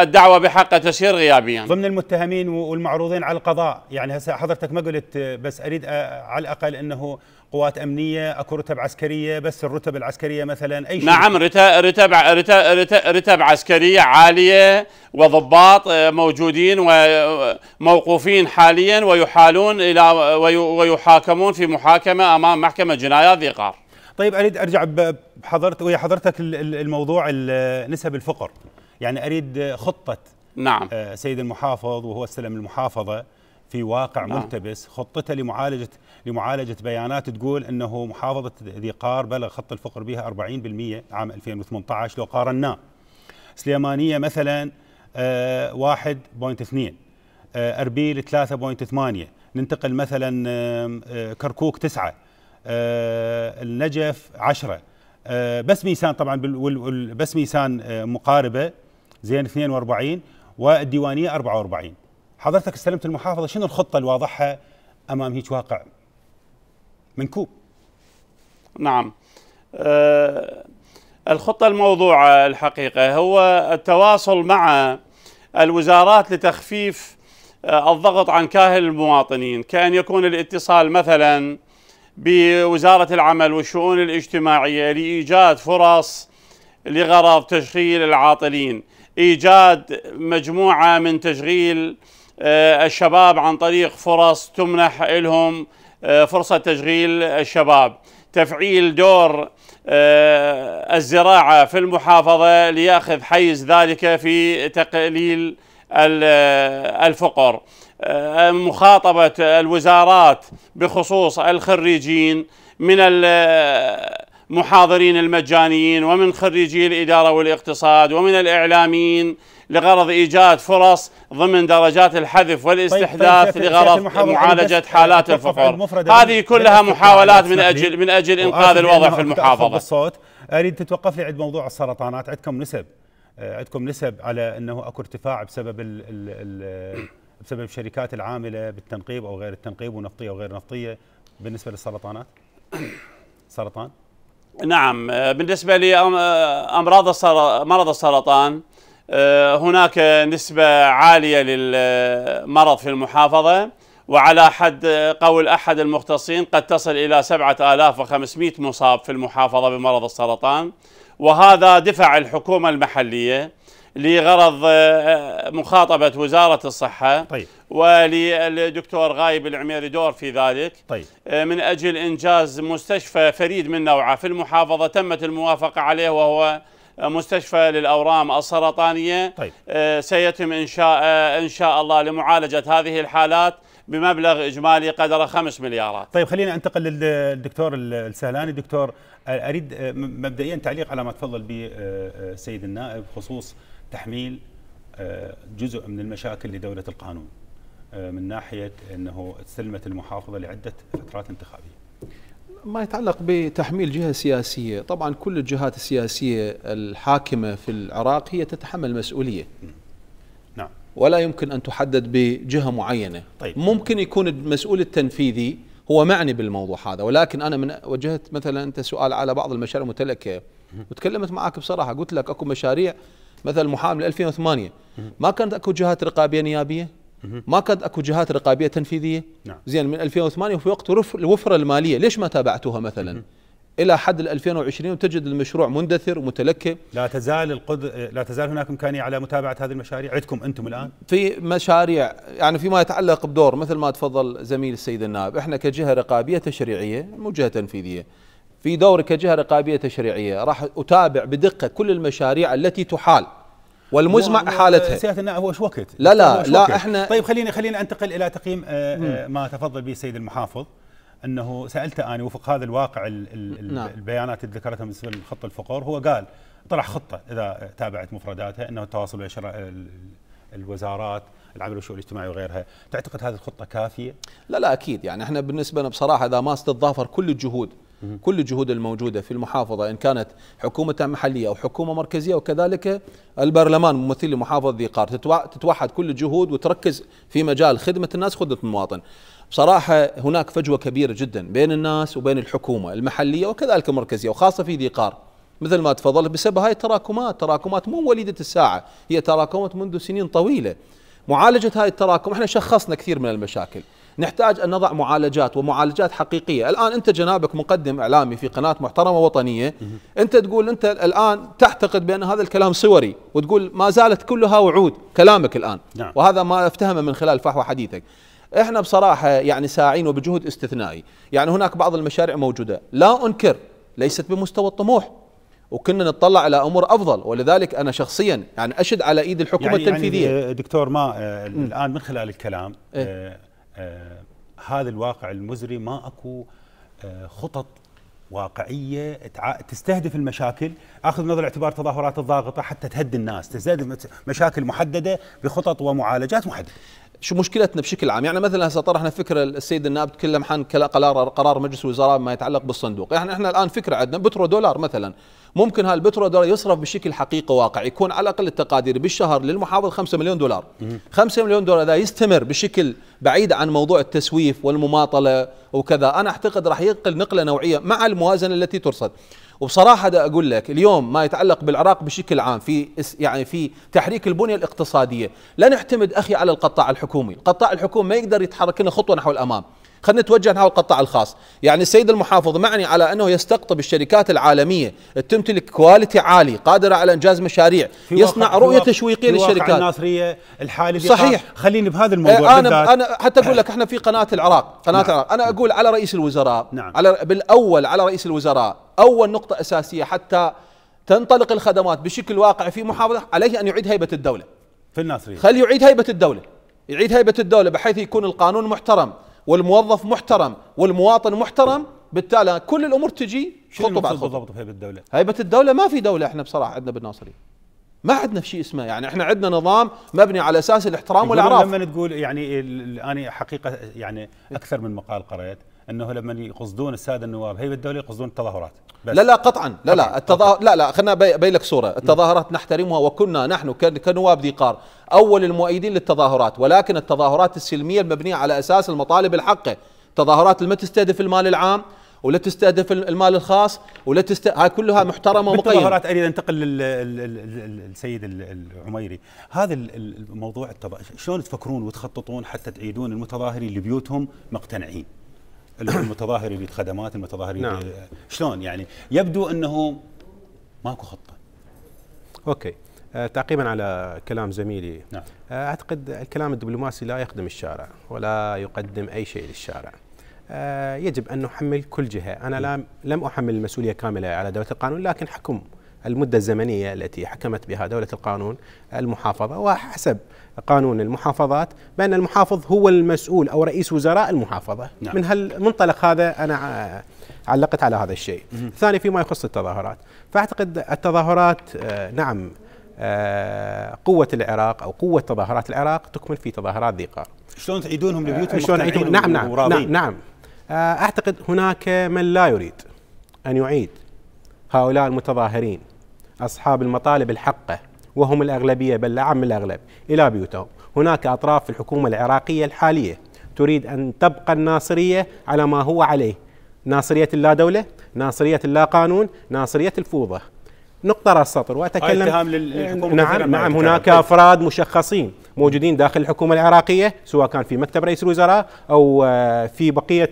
الدعوه بحقه تسير غيابيا ضمن المتهمين والمعروضين على القضاء يعني هسه حضرتك ما قلت بس اريد على الاقل انه قوات امنيه اكو رتب عسكريه بس الرتب العسكريه مثلا اي شيء نعم رتب رتب رتب, رتب عسكريه عاليه وضباط آه، موجودين وموقوفين حاليا ويحالون الى ويحاكمون في محاكمه امام محكمه جنايات ذي قار طيب اريد ارجع بحضرتك ويا حضرتك الموضوع نسب الفقر يعني اريد خطه نعم آه، سيد المحافظ وهو استلم المحافظه في واقع نعم. ملتبس خطته لمعالجه لمعالجه بيانات تقول انه محافظه ذي قار بلغ خط الفقر بها 40% عام 2018 لو قارناه سليمانيه مثلا 1.2 آه، آه، اربيل 3.8 ننتقل مثلا كركوك 9 النجف 10 بس ميسان طبعا بس ميسان مقاربه زين 42 والديوانيه 44 حضرتك استلمت المحافظه شنو الخطه الواضحه امام هيك واقع منكوب نعم أه الخطه الموضوعه الحقيقه هو التواصل مع الوزارات لتخفيف آه، الضغط عن كاهل المواطنين كأن يكون الاتصال مثلا بوزارة العمل والشؤون الاجتماعية لإيجاد فرص لغرض تشغيل العاطلين ايجاد مجموعه من تشغيل آه، الشباب عن طريق فرص تمنح لهم آه، فرصه تشغيل الشباب، تفعيل دور آه، الزراعه في المحافظه لياخذ حيز ذلك في تقليل الفقر. مخاطبه الوزارات بخصوص الخريجين من محاضرين المجانيين ومن خريجي الإدارة والاقتصاد ومن الإعلاميين لغرض إيجاد فرص ضمن درجات الحذف والاستحداث طيب طيب لغرض معالجة حالات الفقر هذه كلها محاولات من أجل من أجل إنقاذ الوضع في المحافظة الصوت أريد تتوقف لي عند موضوع السرطانات عندكم نسب آه، عندكم نسب على أنه أكو ارتفاع بسبب الـ الـ آه، بسبب الشركات العاملة بالتنقيب أو غير التنقيب ونفطية وغير نفطية بالنسبة للسرطانات سرطان نعم آه، بالنسبة لأمراض آه، مرض السرطان آه، هناك نسبة عالية للمرض في المحافظة وعلى حد قول أحد المختصين قد تصل إلى 7500 مصاب في المحافظة بمرض السرطان وهذا دفع الحكومة المحلية لغرض آه، آه، مخاطبة وزارة الصحة طيب. وللدكتور غايب العميري دور في ذلك طيب. آه، من أجل إنجاز مستشفى فريد من نوعه في المحافظة تمت الموافقة عليه وهو مستشفى للأورام السرطانية طيب. سيتم إنشاء إن شاء الله لمعالجة هذه الحالات بمبلغ إجمالي قدره 5 مليارات طيب خلينا أنتقل للدكتور السهلاني دكتور أريد مبدئيا تعليق على ما تفضل به السيد النائب بخصوص تحميل آه، جزء من المشاكل لدوله القانون آه، من ناحيه انه استلمت المحافظه لعده فترات انتخابيه. ما يتعلق بتحميل جهه سياسيه، طبعا كل الجهات السياسيه الحاكمه في العراق هي تتحمل مسؤوليه. نعم. ولا يمكن ان تحدد بجهه معينه. طيب. ممكن يكون المسؤول التنفيذي هو معني بالموضوع هذا، ولكن انا من وجهت مثلا انت سؤال على بعض المشاريع المتلكة وتكلمت معك بصراحه قلت لك اكو مشاريع مثلا محامي 2008 ما كانت اكو جهات رقابيه نيابيه ما كانت اكو جهات رقابيه تنفيذيه نعم. زين من 2008 وفي وقت الوفره الماليه ليش ما تابعتوها مثلا الى حد 2020 وتجد المشروع مندثر ومتلكئ لا تزال القد... لا تزال هناك امكانيه على متابعه هذه المشاريع عندكم انتم الان في مشاريع يعني فيما يتعلق بدور مثل ما تفضل زميل السيد النائب احنا كجهه رقابيه تشريعيه مو جهه تنفيذيه في دوري كجهة رقابية تشريعية راح أتابع بدقة كل المشاريع التي تحال والمزمع حالتها سياده النائب هو وقت؟ لا لا لا احنا طيب خليني خليني انتقل الى تقييم آه، آه، ما تفضل به السيد المحافظ انه سالته انا وفق هذا الواقع الـ الـ نعم. البيانات اللي ذكرتها بالنسبه لخط الفقور هو قال طرح خطه اذا تابعت مفرداتها انه التواصل بين الوزارات العمل والشؤون الاجتماعيه وغيرها، تعتقد هذه الخطه كافيه؟ لا لا اكيد يعني احنا بالنسبه لنا بصراحه اذا ما استضافر كل الجهود كل الجهود الموجودة في المحافظة إن كانت حكومة محلية أو حكومة مركزية وكذلك البرلمان ممثل لمحافظة ذي قار تتوحد كل الجهود وتركز في مجال خدمة الناس خدمة المواطن بصراحة هناك فجوة كبيرة جدا بين الناس وبين الحكومة المحلية وكذلك المركزية وخاصة في ذي قار مثل ما تفضلت بسبب هاي التراكمات تراكمات مو وليدة الساعة هي تراكمات منذ سنين طويلة معالجة هاي التراكم احنا شخصنا كثير من المشاكل نحتاج أن نضع معالجات ومعالجات حقيقية الآن أنت جنابك مقدم إعلامي في قناة محترمة وطنية أنت تقول أنت الآن تعتقد بأن هذا الكلام صوري وتقول ما زالت كلها وعود كلامك الآن نعم. وهذا ما افتهمه من خلال فحوى حديثك احنا بصراحه يعني ساعين وبجهد استثنائي، يعني هناك بعض المشاريع موجوده، لا انكر ليست بمستوى الطموح وكنا نتطلع على امور افضل ولذلك انا شخصيا يعني اشد على ايد الحكومه يعني, يعني التنفيذيه يعني دكتور ما آه، الان من خلال الكلام إيه؟ آه، آه، هذا الواقع المزري ما اكو آه، خطط واقعيه تستهدف المشاكل اخذ نظر الاعتبار تظاهرات الضاغطه حتى تهدي الناس تستهدف مشاكل محدده بخطط ومعالجات محدده شو مشكلتنا بشكل عام يعني مثلا هسه طرحنا فكره السيد النائب تكلم عن قرار قرار مجلس الوزراء ما يتعلق بالصندوق يعني احنا الان فكره عندنا بترو دولار مثلا ممكن هالبترو دولار يصرف بشكل حقيقي واقعي يكون على اقل التقادير بالشهر للمحافظ 5 مليون دولار 5 مليون دولار اذا يستمر بشكل بعيد عن موضوع التسويف والمماطله وكذا انا اعتقد راح ينقل نقله نوعيه مع الموازنه التي ترصد وبصراحه دا اقول لك اليوم ما يتعلق بالعراق بشكل عام في يعني في تحريك البنيه الاقتصاديه لا نعتمد اخي على القطاع الحكومي القطاع الحكومي ما يقدر يتحرك لنا خطوه نحو الامام خلينا نتوجه نحو القطاع الخاص يعني السيد المحافظ معني على أنه يستقطب الشركات العالمية تمتلك كواليتي عالي قادرة على إنجاز مشاريع يصنع رؤية تشويقية للشركات الناصرية الحالي صحيح خليني بهذا إيه، الموضوع أنا, بالذات. أنا حتى أقول لك احنا في قناة العراق قناة نعم. العراق أنا أقول على رئيس الوزراء نعم. على بالأول على رئيس الوزراء أول نقطة أساسية حتى تنطلق الخدمات بشكل واقع في محافظة عليه أن يعيد هيبة الدولة في الناصرية خلي يعيد هيبة الدولة يعيد هيبة الدولة بحيث يكون القانون محترم والموظف محترم والمواطن محترم بالتالي كل الامور تجي خطوه بعد خطوه بالضبط هيبه الدوله هيبه الدوله ما في دوله احنا بصراحه عندنا بالناصريه ما عندنا في شيء اسمه يعني احنا عندنا نظام مبني على اساس الاحترام والاعراف لما تقول يعني انا حقيقه يعني اكثر من مقال قرات انه لما يقصدون الساده النواب هيبه الدوله يقصدون التظاهرات بس لا لا قطعا لا لا التظاهر لا لا خلنا ابين لك صوره التظاهرات نحترمها وكنا نحن كنواب ذي قار اول المؤيدين للتظاهرات ولكن التظاهرات السلميه المبنيه على اساس المطالب الحقه تظاهرات اللي ما تستهدف المال العام ولا تستهدف المال الخاص ولا تست هاي كلها محترمه ومقيمه التظاهرات اريد انتقل للسيد العميري هذا الموضوع شلون تفكرون وتخططون حتى تعيدون المتظاهرين لبيوتهم مقتنعين المتظاهر بالخدمات خدمات المتظاهر نعم. شلون يعني يبدو انه ماكو خطه اوكي آه، تعقيبا على كلام زميلي نعم. آه، اعتقد الكلام الدبلوماسي لا يخدم الشارع ولا يقدم اي شيء للشارع آه، يجب ان نحمل كل جهه انا لم لم احمل المسؤوليه كامله على دوله القانون لكن حكم المدة الزمنية التي حكمت بها دولة القانون المحافظة وحسب قانون المحافظات بأن المحافظ هو المسؤول أو رئيس وزراء المحافظة نعم. من هالمنطلق هذا أنا علقت على هذا الشيء ثاني فيما يخص التظاهرات فأعتقد التظاهرات آه، نعم آه، قوة العراق أو قوة تظاهرات العراق تكمن في تظاهرات ذي قار شلون تعيدونهم لبيوتهم آه، شلون تعيدونهم نعم نعم, نعم نعم أعتقد هناك من لا يريد أن يعيد هؤلاء المتظاهرين أصحاب المطالب الحقة وهم الأغلبية بل أعم الأغلب إلى بيوتهم هناك أطراف في الحكومة العراقية الحالية تريد أن تبقى الناصرية على ما هو عليه ناصرية اللا دولة ناصرية اللا قانون ناصرية الفوضى نقطة راس السطر وأتكلم للحكومة نعم،, نعم نعم هناك طيب. أفراد مشخصين موجودين داخل الحكومة العراقية سواء كان في مكتب رئيس الوزراء أو آه، في بقية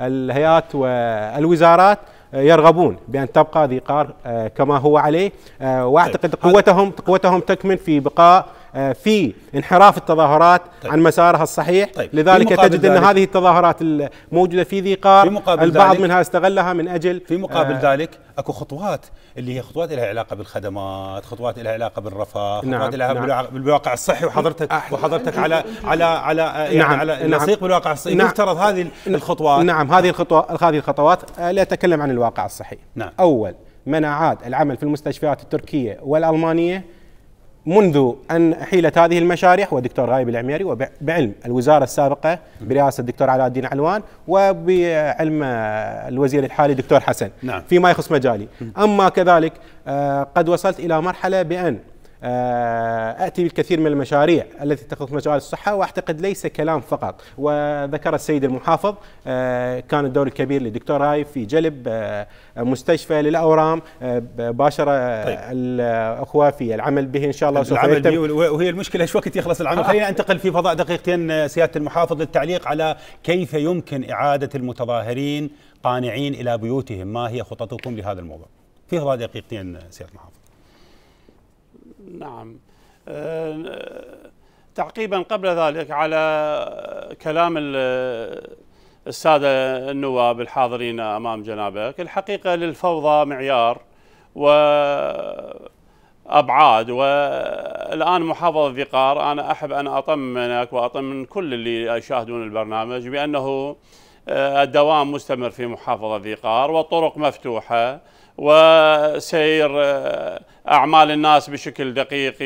الهيئات والوزارات يرغبون بأن تبقى ذي قار آه، كما هو عليه آه، وأعتقد طيب، قوتهم قوتهم تكمن في بقاء آه، في انحراف التظاهرات طيب. عن مسارها الصحيح طيب. لذلك تجد ان هذه التظاهرات الموجوده في ذي قار البعض منها استغلها من اجل في مقابل آه ذلك اكو خطوات اللي هي خطوات لها علاقه بالخدمات، خطوات لها علاقه بالرفاه، خطوات نعم لها نعم بالواقع الصحي وحضرتك أحلى. وحضرتك على على على نعم، يعني نعم على نعم نسيق بالواقع الصحي نعم يفترض هذه نعم. الخطوات نعم هذه الخطوات هذه الخطوات آه، لا اتكلم عن الواقع الصحي نعم اول مناعات العمل في المستشفيات التركيه والالمانيه منذ أن أحيلت هذه المشاريع هو الدكتور غايب العميري وبعلم الوزارة السابقة برئاسة الدكتور علاء الدين علوان وبعلم الوزير الحالي الدكتور حسن نعم. فيما يخص مجالي أما كذلك آه، قد وصلت إلى مرحلة بأن آه، اتي بالكثير من المشاريع التي تخص مجال الصحه واعتقد ليس كلام فقط وذكر السيد المحافظ آه، كان الدور الكبير للدكتور رايف في جلب آه، مستشفى للاورام باشر طيب. الاخوه في العمل به ان شاء الله سوف يتم وهي المشكله ايش وقت يخلص العمل خلينا انتقل في فضاء دقيقتين سياده المحافظ للتعليق على كيف يمكن اعاده المتظاهرين قانعين الى بيوتهم ما هي خططكم لهذا الموضوع في فضاء دقيقتين سياده المحافظ نعم آه، تعقيبا قبل ذلك على كلام الساده النواب الحاضرين امام جنابك الحقيقه للفوضى معيار وابعاد والان محافظ الذقار انا احب ان اطمنك واطمن كل اللي يشاهدون البرنامج بانه آه، الدوام مستمر في محافظه الذقار والطرق مفتوحه وسير آه، أعمال الناس بشكل دقيق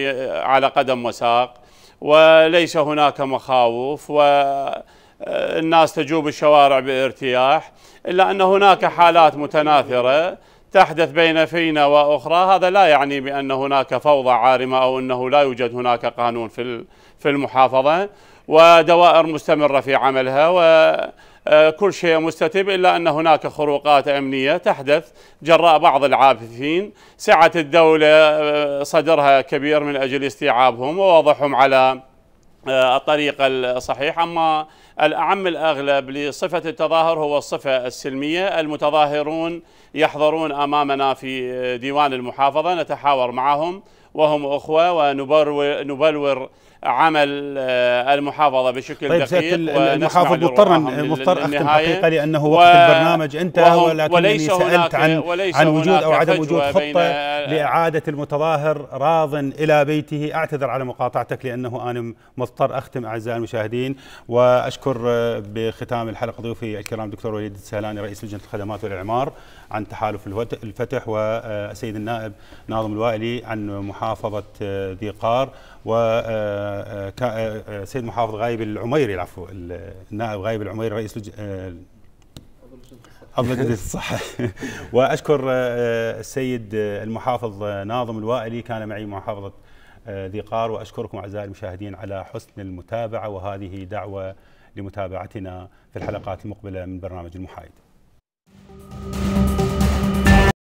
على قدم وساق وليس هناك مخاوف والناس آه، تجوب الشوارع بارتياح إلا أن هناك حالات متناثرة تحدث بين فينا واخرى هذا لا يعني بان هناك فوضى عارمه او انه لا يوجد هناك قانون في في المحافظه ودوائر مستمره في عملها و آه، كل شيء مستتب إلا أن هناك خروقات أمنية تحدث جراء بعض العابثين سعة الدولة آه، صدرها كبير من أجل استيعابهم ووضعهم على آه، الطريقة الصحيحة أما الأعم الأغلب لصفة التظاهر هو الصفة السلمية المتظاهرون يحضرون أمامنا في ديوان المحافظة نتحاور معهم وهم أخوة ونبلور عمل آه، المحافظه بشكل طيب دقيق المحافظ مضطرا آه، مضطر اختم حقيقه لانه وقت و... البرنامج انتهى ولكنني سالت عن عن وجود او عدم وجود خطه لاعاده المتظاهر راض الى بيته اعتذر على مقاطعتك لانه انا مضطر اختم اعزائي المشاهدين واشكر آه، بختام الحلقه ضيوفي الكرام دكتور وليد السهلاني رئيس لجنه الخدمات والاعمار عن تحالف الفتح والسيد النائب ناظم الوائلي عن محافظه ذي قار وسيد آه، آه، آه، محافظ غايب العميري العفو النائب غايب العميري رئيس لج... عضو الجديد الصحة وأشكر السيد المحافظ ناظم الوائلي كان معي محافظة ذي قار وأشكركم أعزائي المشاهدين على حسن المتابعة وهذه دعوة لمتابعتنا في الحلقات المقبلة من برنامج المحايد